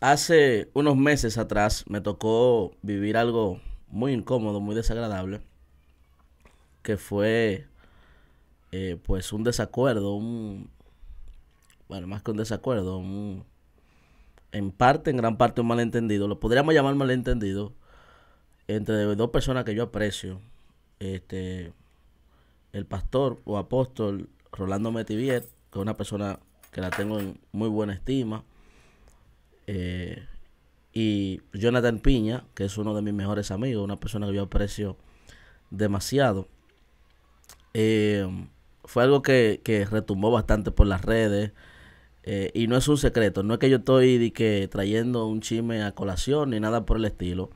Hace unos meses atrás me tocó vivir algo muy incómodo, muy desagradable, que fue eh, pues un desacuerdo, bueno, más que un desacuerdo, en parte, en gran parte un malentendido, lo podríamos llamar malentendido, entre dos personas que yo aprecio, este, el pastor o apóstol Rolando Metivier, que es una persona que la tengo en muy buena estima, eh, y Jonathan Piña, que es uno de mis mejores amigos, una persona que yo aprecio demasiado. Eh, fue algo que, que, retumbó bastante por las redes. Eh, y no es un secreto, no es que yo estoy que, trayendo un chisme a colación ni nada por el estilo.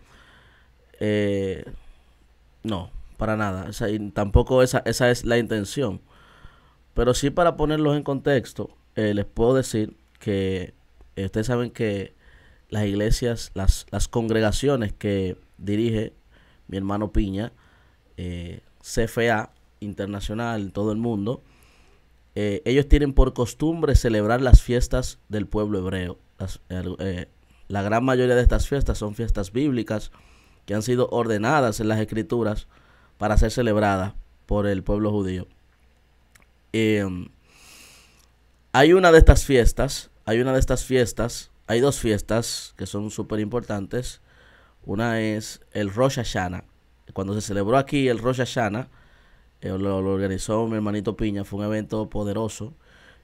no, para nada. tampoco esa, esa es la intención. Pero sí para ponerlos en contexto, les puedo decir que ustedes saben que las iglesias, las, congregaciones que dirige mi hermano Piña, eh, CFA internacional todo el mundo, eh, ellos tienen por costumbre celebrar las fiestas del pueblo hebreo. Eh, la gran mayoría de estas fiestas son fiestas bíblicas que han sido ordenadas en las escrituras para ser celebradas por el pueblo judío. hay una de estas fiestas hay una de estas fiestas, hay dos fiestas que son súper importantes. Una es el Rosh Hashanah. Cuando se celebró aquí el Rosh Hashanah, eh, lo, lo, organizó mi hermanito Piña, fue un evento poderoso.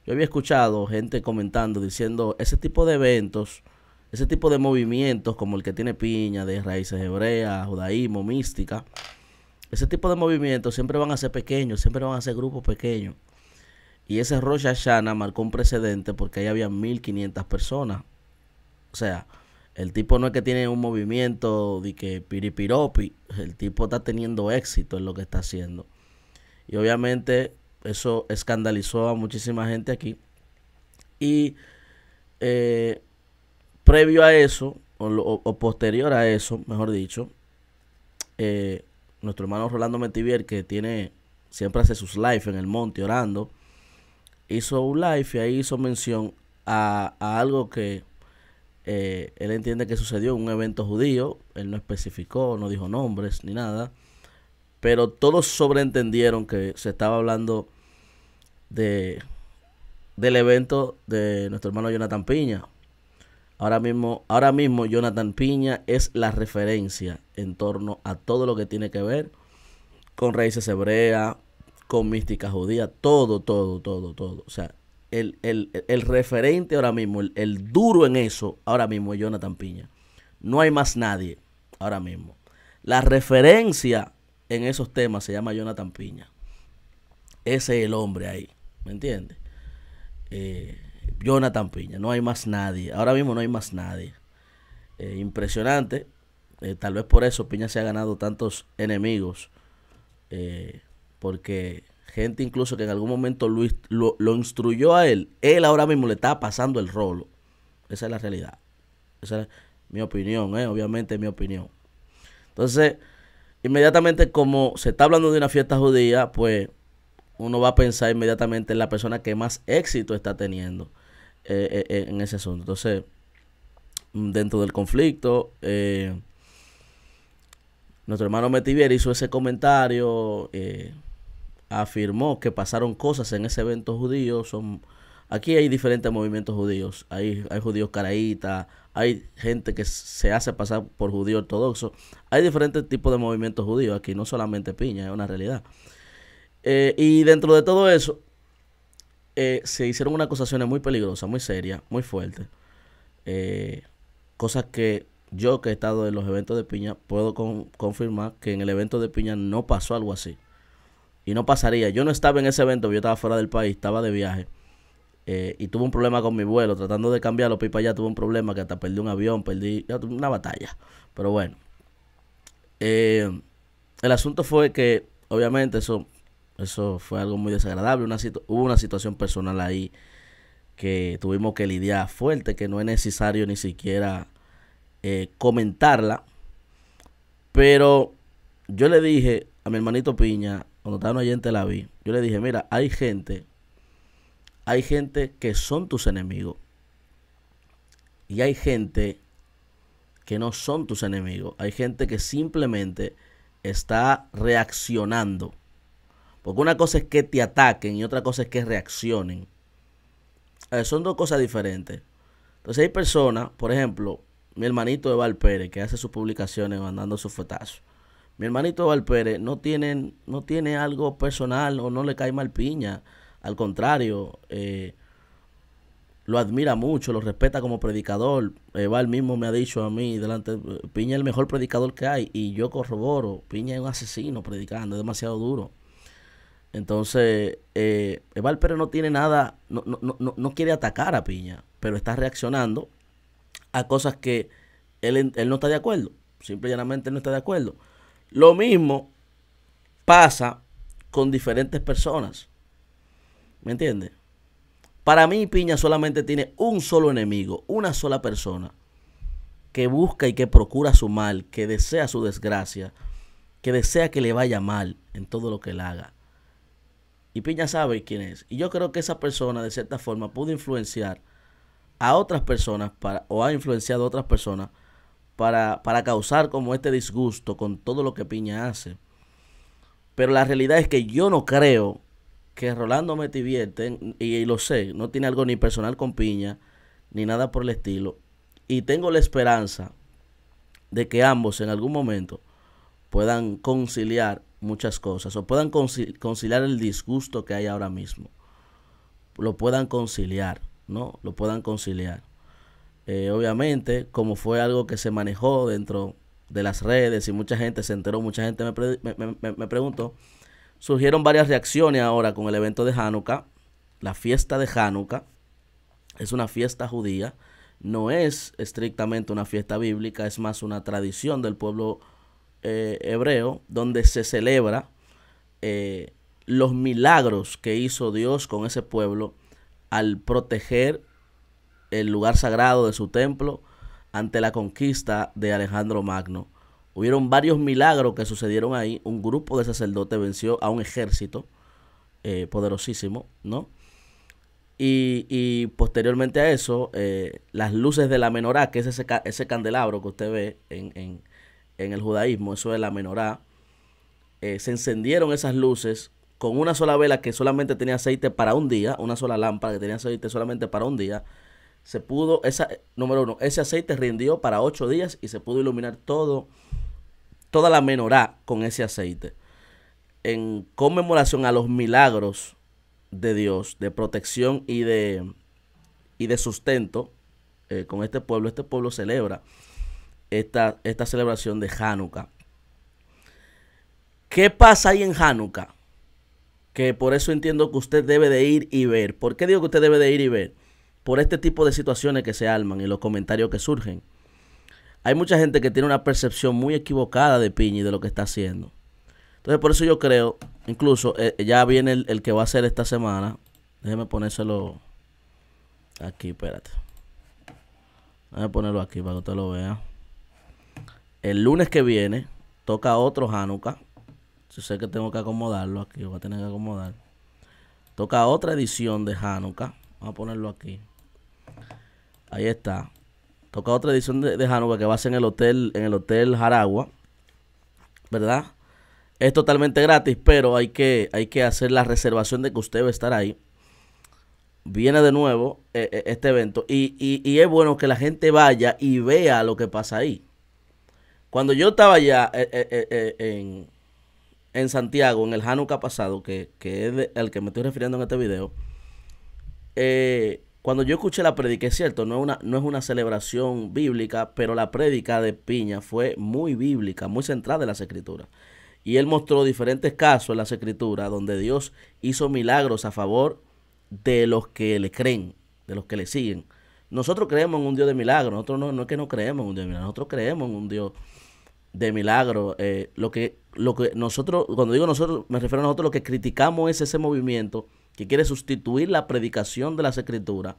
Yo había escuchado gente comentando, diciendo, ese tipo de eventos, ese tipo de movimientos como el que tiene Piña, de raíces hebreas, judaísmo, mística, ese tipo de movimientos siempre van a ser pequeños, siempre van a ser grupos pequeños. Y ese Rosh Hashanah marcó un precedente porque ahí había 1500 personas. O sea, el tipo no es que tiene un movimiento de que piripiropi, el tipo está teniendo éxito en lo que está haciendo. Y obviamente eso escandalizó a muchísima gente aquí. Y eh, previo a eso, o, posterior a eso, mejor dicho, eh, nuestro hermano Rolando Metivier, que tiene, siempre hace sus lives en el monte orando, hizo un live y ahí hizo mención a, algo que eh, él entiende que sucedió en un evento judío. Él no especificó, no dijo nombres ni nada. Pero todos sobreentendieron que se estaba hablando de del evento de nuestro hermano Jonathan Piña. Ahora mismo, ahora mismo Jonathan Piña es la referencia en torno a todo lo que tiene que ver con raíces hebreas, con mística judía, todo, todo, todo, todo. O sea, el, el, referente ahora mismo, el, duro en eso, ahora mismo es Jonathan Piña. No hay más nadie ahora mismo. La referencia en esos temas se llama Jonathan Piña. Ese es el hombre ahí, ¿me entiendes? Eh, Jonathan Piña, no hay más nadie. Ahora mismo no hay más nadie. Eh, impresionante. Eh, tal vez por eso Piña se ha ganado tantos enemigos porque gente incluso que en algún momento Luis lo, instruyó a él, él ahora mismo le está pasando el rolo. Esa es la realidad. Esa es mi opinión, eh, obviamente mi opinión. Entonces, inmediatamente como se está hablando de una fiesta judía, pues uno va a pensar inmediatamente en la persona que más éxito está teniendo eh, eh, en ese asunto. Entonces, mm, dentro del conflicto, nuestro hermano Metivier hizo ese comentario afirmó que pasaron cosas en ese evento judío. Son, aquí hay diferentes movimientos judíos. Hay, hay judíos caraítas, hay gente que se hace pasar por judío ortodoxo. Hay diferentes tipos de movimientos judíos aquí, no solamente piña, es una realidad. Eh, y dentro de todo eso, eh, se hicieron unas acusaciones muy peligrosas, muy serias, muy fuertes. Eh, cosas que yo que he estado en los eventos de piña, puedo confirmar que en el evento de piña no pasó algo así y no pasaría. Yo no estaba en ese evento, yo estaba fuera del país, estaba de viaje. Eh, y tuve un problema con mi vuelo, tratando de cambiarlo, pipa ya tuve un problema que hasta perdí un avión, perdí una batalla. Pero bueno, eh, el asunto fue que, obviamente, eso, eso fue algo muy desagradable. Una hubo una situación personal ahí que tuvimos que lidiar fuerte, que no es necesario ni siquiera eh, comentarla. Pero yo le dije a mi hermanito Piña, cuando estaba en gente la vi, yo le dije, mira, hay gente, hay gente que son tus enemigos. Y hay gente que no son tus enemigos. Hay gente que simplemente está reaccionando. Porque una cosa es que te ataquen y otra cosa es que reaccionen. son dos cosas diferentes. Entonces hay personas, por ejemplo, mi hermanito Eval Pérez, que hace sus publicaciones mandando su fetazo mi hermanito Eval no, no tiene algo personal o no le cae mal piña. Al contrario, eh, lo admira mucho, lo respeta como predicador. Eval mismo me ha dicho a mí, delante, Piña es el mejor predicador que hay y yo corroboro, Piña es un asesino predicando, es demasiado duro. Entonces, eh, Eval Pérez no tiene nada, no, no, no, no, quiere atacar a Piña, pero está reaccionando a cosas que él, no está de acuerdo. Simple y llanamente no está de acuerdo. Lo mismo pasa con diferentes personas. ¿Me entiendes? Para mí, Piña solamente tiene un solo enemigo, una sola persona que busca y que procura su mal, que desea su desgracia, que desea que le vaya mal en todo lo que él haga. Y Piña sabe quién es. Y yo creo que esa persona, de cierta forma, pudo influenciar a otras personas o ha influenciado a otras personas para, para causar como este disgusto con todo lo que Piña hace. Pero la realidad es que yo no creo que Rolando me y, lo sé, no tiene algo ni personal con Piña, ni nada por el estilo. Y tengo la esperanza de que ambos en algún momento puedan conciliar muchas cosas, o puedan conciliar el disgusto que hay ahora mismo. Lo puedan conciliar, ¿no? Lo puedan conciliar. Eh, obviamente, como fue algo que se manejó dentro de las redes y mucha gente se enteró, mucha gente me, preguntó, surgieron varias reacciones ahora con el evento de Hanukkah, la fiesta de Hanukkah, es una fiesta judía, no es estrictamente una fiesta bíblica, es más una tradición del pueblo eh, hebreo donde se celebra eh, los milagros que hizo Dios con ese pueblo al proteger el lugar sagrado de su templo ante la conquista de Alejandro Magno. Hubieron varios milagros que sucedieron ahí. Un grupo de sacerdotes venció a un ejército eh, poderosísimo, ¿no? Y, posteriormente a eso, eh, las luces de la menorá, que es ese, candelabro que usted ve en, el judaísmo, eso es la menorá, eh, se encendieron esas luces con una sola vela que solamente tenía aceite para un día, una sola lámpara que tenía aceite solamente para un día, se pudo, número uno, ese aceite rindió para ocho días y se pudo iluminar todo, toda la menorá con ese aceite. En conmemoración a los milagros de Dios, de protección y de, y de sustento eh, con este pueblo, este pueblo celebra esta, esta celebración de Hanukkah. ¿Qué pasa ahí en Hanukkah? Que por eso entiendo que usted debe de ir y ver. ¿Por qué digo que usted debe de ir y ver? por este tipo de situaciones que se arman y los comentarios que surgen. Hay mucha gente que tiene una percepción muy equivocada de Piñi de lo que está haciendo. Entonces, por eso yo creo, incluso eh, ya viene el, que va a ser esta semana. Déjeme ponérselo aquí, espérate. a ponerlo aquí para que usted lo vea. El lunes que viene toca otro Hanukkah. Yo sé que tengo que acomodarlo aquí, voy a tener que acomodar. Toca otra edición de Hanukkah. Vamos a ponerlo aquí. Ahí está. Toca otra edición de, Hanukkah que va a ser en el hotel, en el hotel Jaragua. ¿Verdad? Es totalmente gratis, pero hay que, hay que hacer la reservación de que usted va a estar ahí. Viene de nuevo eh, eh, este evento. Y, es bueno que la gente vaya y vea lo que pasa ahí. Cuando yo estaba allá eh, en, Santiago, en el Hanukkah pasado, que, que es al que me estoy refiriendo en este video, eh, cuando yo escuché la predica, es cierto, no es, una, no es una celebración bíblica, pero la prédica de Piña fue muy bíblica, muy centrada en las escrituras. Y él mostró diferentes casos en las escrituras donde Dios hizo milagros a favor de los que le creen, de los que le siguen. Nosotros creemos en un Dios de milagros, nosotros no, no es que no creemos en un Dios de milagros, nosotros creemos en un Dios de milagros. Eh, lo, que, lo que nosotros, cuando digo nosotros, me refiero a nosotros, lo que criticamos es ese movimiento que quiere sustituir la predicación de las escrituras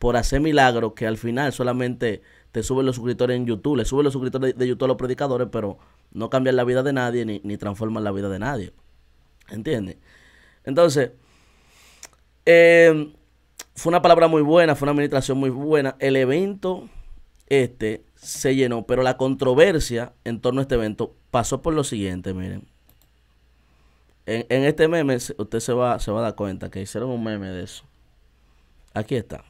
por hacer milagros que al final solamente te suben los suscriptores en YouTube, le suben los suscriptores de YouTube a los predicadores, pero no cambian la vida de nadie ni, transforman la vida de nadie. ¿Entiendes? Entonces, eh, fue una palabra muy buena, fue una administración muy buena. El evento este se llenó, pero la controversia en torno a este evento pasó por lo siguiente, miren en, este meme usted se va, se va a dar cuenta que hicieron un meme de eso. Aquí está.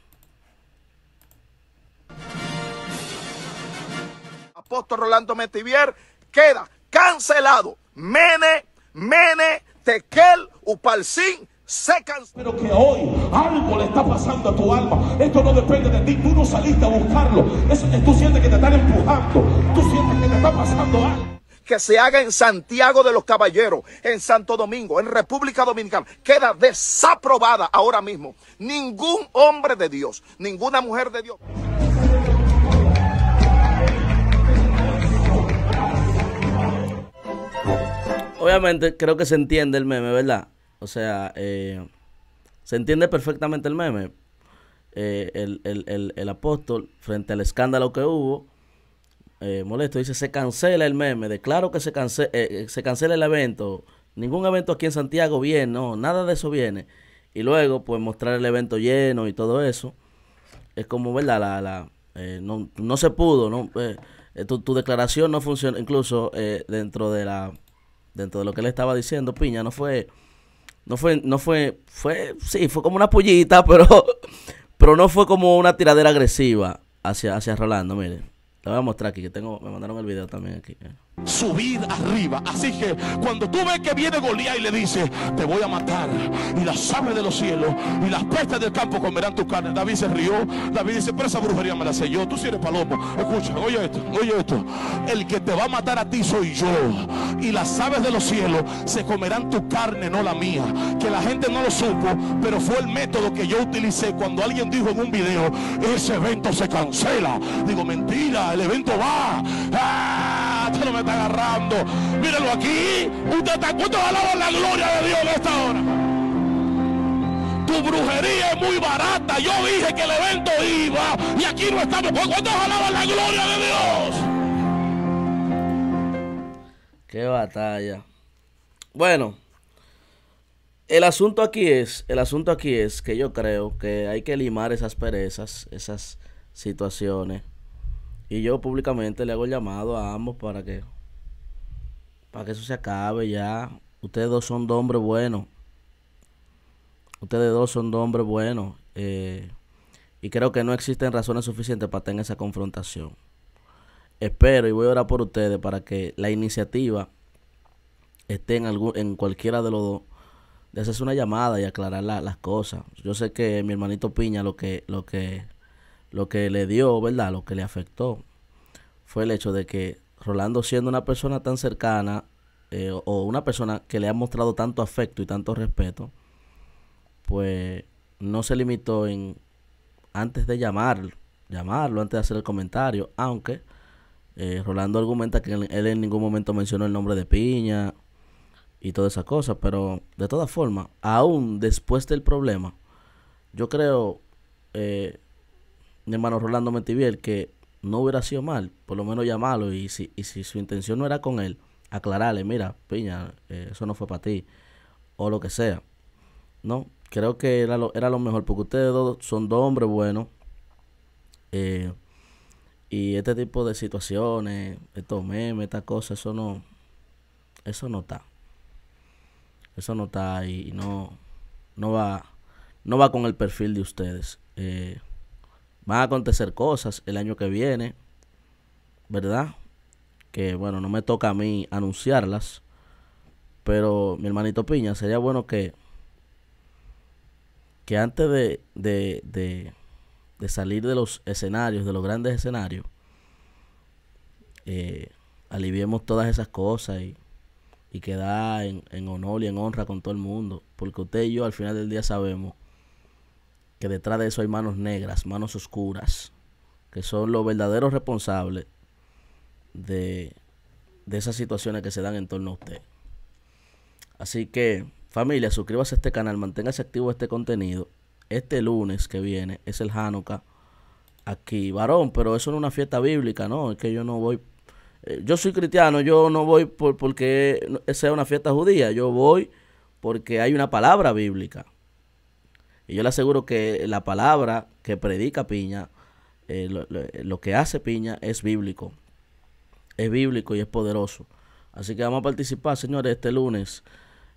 Apóstol Rolando Metivier queda cancelado. Mene, Mene, Tequel, Upalcín, canceló. Pero que hoy algo le está pasando a tu alma. Esto no depende de ti. Tú no saliste a buscarlo. tú sientes que te están empujando. Tú sientes que te está pasando algo que se haga en Santiago de los Caballeros, en Santo Domingo, en República Dominicana, queda desaprobada ahora mismo. Ningún hombre de Dios, ninguna mujer de Dios. Obviamente creo que se entiende el meme, ¿verdad? O sea, eh, se entiende perfectamente el meme. Eh, el apóstol frente al escándalo que hubo eh, molesto, dice, se cancela el meme, declaro que se, eh, eh, se cancela el evento, ningún evento aquí en Santiago viene, no, nada de eso viene. Y luego, pues mostrar el evento lleno y todo eso, es como, ¿verdad? La, la, no, se pudo, ¿no? Tu, declaración no funciona, incluso dentro de la dentro de lo que él estaba diciendo, Piña, no fue, no fue, no fue, fue, sí, fue como una pollita, pero, pero no fue como una tiradera agresiva hacia, hacia Rolando, mire. Te voy a mostrar aquí que tengo, me mandaron el video también aquí subir arriba. Así que cuando tú ves que viene Goliat y le dice, te voy a matar, y las aves de los cielos y las puestas del campo comerán tu carne. David se rió, David dice, pero esa brujería me la sé yo, tú si eres palomo. Escucha, oye esto, oye esto. El que te va a matar a ti soy yo. Y las aves de los cielos se comerán tu carne, no la mía. Que la gente no lo supo, pero fue el método que yo utilicé cuando alguien dijo en un video, ese evento se cancela. Digo, mentira, el evento va. ¡Ah! no me está agarrando. Míralo aquí. Usted está cuánto alaban la gloria de Dios en esta hora. Tu brujería es muy barata. Yo dije que el evento iba. Y aquí no estamos. ¿Cuántos alaban la gloria de Dios? Qué batalla. Bueno. El asunto aquí es, el asunto aquí es que yo creo que hay que limar esas perezas, esas situaciones y yo públicamente le hago llamado a ambos para que, para que eso se acabe ya. Ustedes dos son dos hombres buenos. Ustedes dos son dos hombres buenos. Eh, y creo que no existen razones suficientes para tener esa confrontación. Espero y voy a orar por ustedes para que la iniciativa esté en, algún, en cualquiera de los dos de hacerse una llamada y aclarar las cosas. Yo sé que mi hermanito Piña lo que, lo que lo que le dio, ¿verdad? Lo que le afectó fue el hecho de que Rolando siendo una persona tan cercana eh, o una persona que le ha mostrado tanto afecto y tanto respeto, pues no se limitó en antes de llamarlo, llamarlo antes de hacer el comentario, aunque eh, Rolando argumenta que él en ningún momento mencionó el nombre de Piña y todas esas cosas, pero de todas formas, aún después del problema, yo creo eh, mi hermano Rolando Mentiviel que no hubiera sido mal, por lo menos llamarlo y si, y si su intención no era con él, aclararle, mira, piña, eh, eso no fue para ti, o lo que sea. No, creo que era lo, era lo mejor, porque ustedes son dos hombres buenos. Eh, y este tipo de situaciones, estos memes, estas cosas, eso no, eso no está. Eso no está y no, no va, no va con el perfil de ustedes. Eh, Van a acontecer cosas el año que viene, ¿verdad? Que bueno, no me toca a mí anunciarlas. Pero mi hermanito Piña, sería bueno que, que antes de, salir de los escenarios, de los grandes escenarios, eh, aliviemos todas esas cosas y, y en, en honor y en honra con todo el mundo. Porque usted y yo al final del día sabemos que detrás de eso hay manos negras, manos oscuras, que son los verdaderos responsables de, esas situaciones que se dan en torno a usted. Así que, familia, suscríbase a este canal, manténgase activo este contenido. Este lunes que viene es el Hanukkah aquí. Varón, pero eso no es una fiesta bíblica, ¿no? Es que yo no voy... Eh, yo soy cristiano, yo no voy por, porque sea una fiesta judía, yo voy porque hay una palabra bíblica. Y yo le aseguro que la palabra que predica Piña, eh, lo, que hace Piña es bíblico. Es bíblico y es poderoso. Así que vamos a participar, señores, este lunes.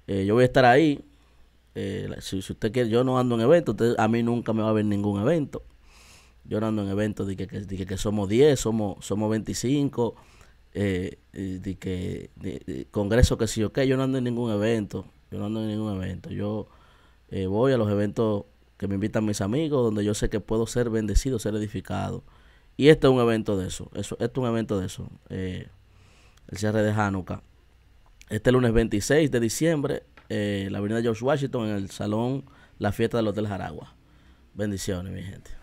Eh, yo voy a estar ahí. Eh, si, usted quiere, yo no ando en evento a mí nunca me va a ver ningún evento. Yo no ando en evento de que, que, somos 10, somos, somos 25. Eh, de que congreso que sí o que yo no ando en ningún evento yo no ando en ningún evento yo eh, voy a los eventos que me invitan mis amigos, donde yo sé que puedo ser bendecido, ser edificado. Y este es un evento de eso, eso es un evento de eso, eh, el cierre de Hanukkah. Este lunes 26 de diciembre, eh, la avenida George Washington, en el salón La Fiesta del Hotel Jaragua. Bendiciones, mi gente.